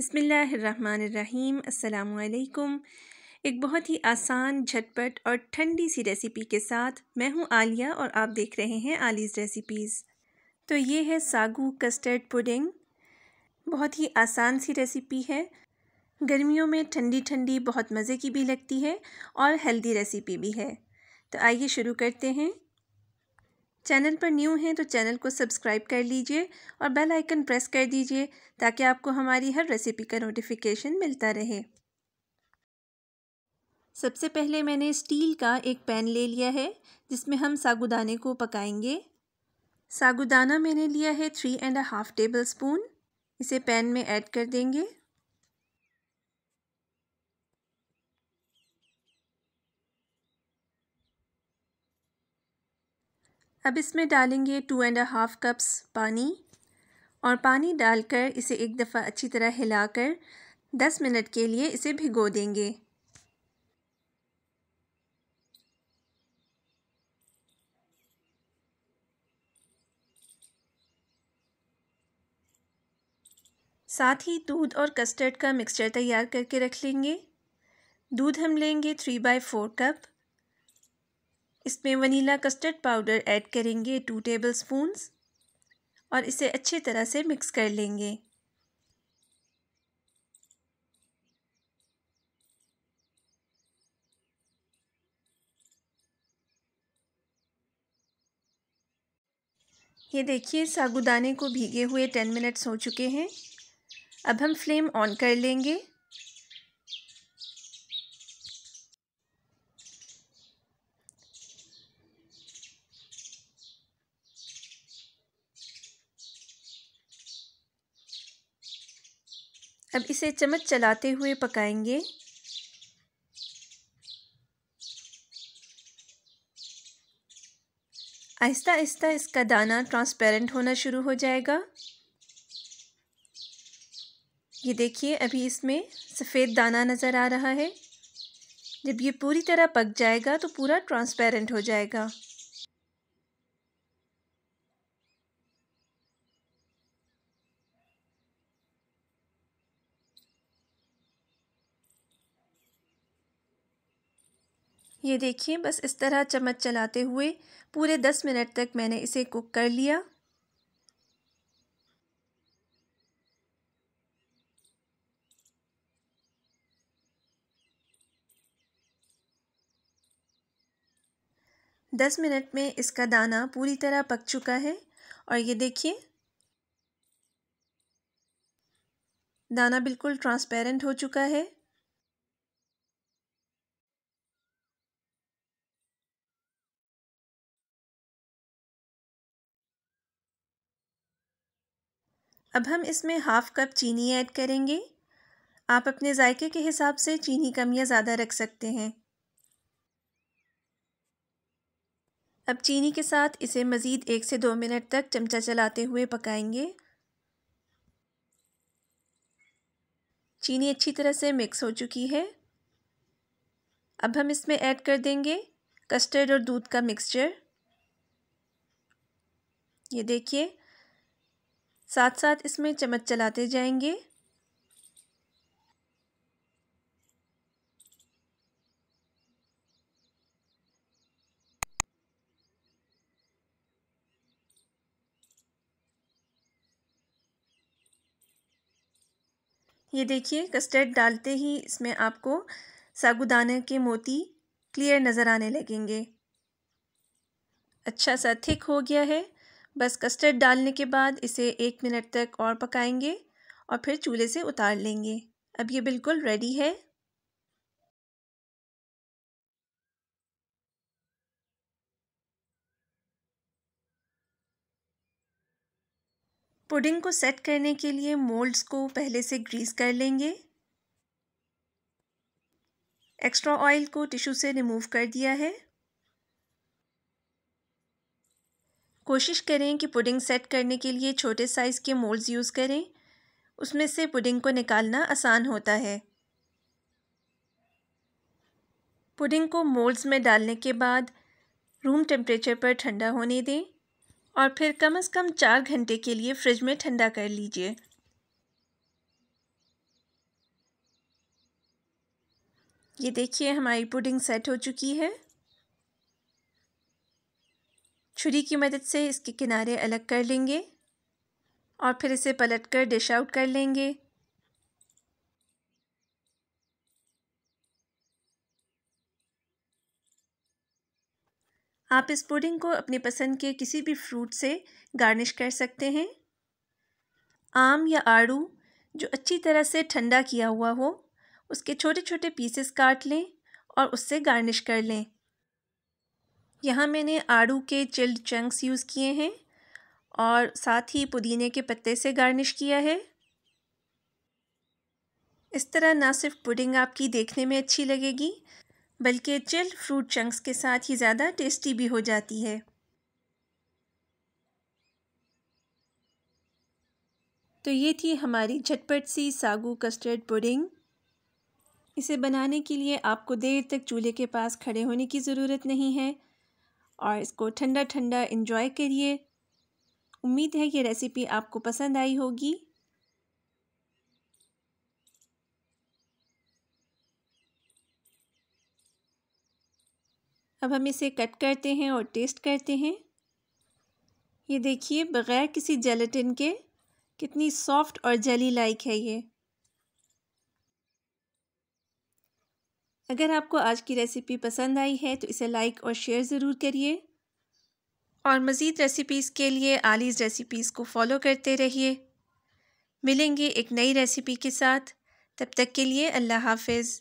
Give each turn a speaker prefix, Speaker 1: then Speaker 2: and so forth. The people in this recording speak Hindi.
Speaker 1: बसमीम् एक बहुत ही आसान झटपट और ठंडी सी रेसिपी के साथ मैं हूँ आलिया और आप देख रहे हैं आलीज़ रेसिपीज़ तो ये है सागू कस्टर्ड पुडिंग बहुत ही आसान सी रेसिपी है गर्मियों में ठंडी ठंडी बहुत मज़े की भी लगती है और हेल्दी रेसिपी भी है तो आइए शुरू करते हैं चैनल पर न्यू हैं तो चैनल को सब्सक्राइब कर लीजिए और बेल आइकन प्रेस कर दीजिए ताकि आपको हमारी हर रेसिपी का नोटिफिकेशन मिलता रहे सबसे पहले मैंने स्टील का एक पैन ले लिया है जिसमें हम सागुदाने को पकाएंगे सागुदाना मैंने लिया है three and half tablespoon इसे पैन में ऐड कर देंगे अब इसमें डालेंगे टू एंड हाफ़ कप्स पानी और पानी डालकर इसे एक दफ़ा अच्छी तरह हिलाकर दस मिनट के लिए इसे भिगो देंगे साथ ही दूध और कस्टर्ड का मिक्सचर तैयार करके रख लेंगे दूध हम लेंगे थ्री बाई फोर कप इसमें वनीला कस्टर्ड पाउडर ऐड करेंगे टू टेबल स्पूनस और इसे अच्छी तरह से मिक्स कर लेंगे ये देखिए सागुदाने को भीगे हुए टेन मिनट्स हो चुके हैं अब हम फ्लेम ऑन कर लेंगे अब इसे चम्मच चलाते हुए पकाएंगे आहिस्ता आहिस्ता इसका दाना ट्रांसपेरेंट होना शुरू हो जाएगा ये देखिए अभी इसमें सफ़ेद दाना नज़र आ रहा है जब ये पूरी तरह पक जाएगा तो पूरा ट्रांसपेरेंट हो जाएगा ये देखिए बस इस तरह चम्मच चलाते हुए पूरे दस मिनट तक मैंने इसे कुक कर लिया दस मिनट में इसका दाना पूरी तरह पक चुका है और ये देखिए दाना बिल्कुल ट्रांसपेरेंट हो चुका है अब हम इसमें हाफ़ कप चीनी ऐड करेंगे आप अपने जायके के हिसाब से चीनी कम या ज़्यादा रख सकते हैं अब चीनी के साथ इसे मज़ीद एक से दो मिनट तक चमचा चलाते हुए पकाएंगे चीनी अच्छी तरह से मिक्स हो चुकी है अब हम इसमें ऐड कर देंगे कस्टर्ड और दूध का मिक्सचर ये देखिए साथ साथ इसमें चम्मच चलाते जाएंगे ये देखिए कस्टर्ड डालते ही इसमें आपको सागुदाने के मोती क्लियर नज़र आने लगेंगे अच्छा सा थिक हो गया है बस कस्टर्ड डालने के बाद इसे एक मिनट तक और पकाएंगे और फिर चूल्हे से उतार लेंगे अब ये बिल्कुल रेडी है पुडिंग को सेट करने के लिए मोल्ड्स को पहले से ग्रीस कर लेंगे एक्स्ट्रा ऑयल को टिश्यू से रिमूव कर दिया है कोशिश करें कि पुडिंग सेट करने के लिए छोटे साइज़ के मोल्ड्स यूज़ करें उसमें से पुडिंग को निकालना आसान होता है पुडिंग को मोल्ड्स में डालने के बाद रूम टेम्परेचर पर ठंडा होने दें और फिर कम से कम चार घंटे के लिए फ्रिज में ठंडा कर लीजिए ये देखिए हमारी पुडिंग सेट हो चुकी है छुरी की मदद से इसके किनारे अलग कर लेंगे और फिर इसे पलटकर डिश आउट कर लेंगे आप इस पुडिंग को अपने पसंद के किसी भी फ्रूट से गार्निश कर सकते हैं आम या आड़ू जो अच्छी तरह से ठंडा किया हुआ हो उसके छोटे छोटे पीसेस काट लें और उससे गार्निश कर लें यहाँ मैंने आड़ू के चिल्ड चंक्स यूज़ किए हैं और साथ ही पुदीने के पत्ते से गार्निश किया है इस तरह ना सिर्फ पुडिंग आपकी देखने में अच्छी लगेगी बल्कि चिल्ड फ्रूट चंक्स के साथ ही ज़्यादा टेस्टी भी हो जाती है तो ये थी हमारी झटपट सी सागू कस्टर्ड पुडिंग इसे बनाने के लिए आपको देर तक चूल्हे के पास खड़े होने की ज़रूरत नहीं है और इसको ठंडा ठंडा इन्जॉय करिए उम्मीद है ये रेसिपी आपको पसंद आई होगी अब हम इसे कट करते हैं और टेस्ट करते हैं ये देखिए बग़ैर किसी जेलेटिन के कितनी सॉफ्ट और जेली लाइक है ये अगर आपको आज की रेसिपी पसंद आई है तो इसे लाइक और शेयर ज़रूर करिए और मज़ीद रेसिपीज़ के लिए आलीज़ रेसिपीज़ को फॉलो करते रहिए मिलेंगे एक नई रेसिपी के साथ तब तक के लिए अल्लाह हाफिज़